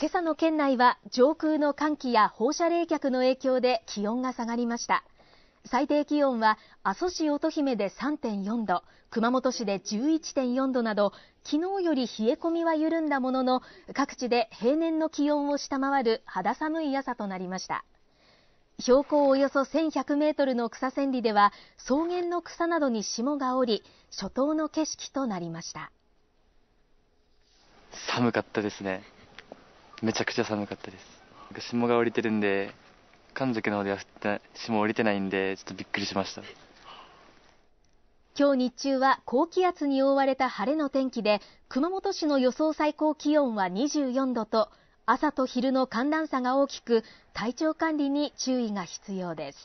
今朝の県内は上空の寒気や放射冷却の影響で気温が下がりました最低気温は阿蘇市乙姫で3.4度熊本市で11.4度など昨日より冷え込みは緩んだものの各地で平年の気温を下回る肌寒い朝となりました標高およそ1100メートルの草千里では草原の草などに霜が降り初冬の景色となりました寒かったですねめちゃくちゃ寒かったです霜が降りてるんで神崎の方では霜降りてないんでちょっとびっくりしました今日日中は高気圧に覆われた晴れの天気で熊本市の予想最高気温は24度と朝と昼の寒暖差が大きく体調管理に注意が必要です。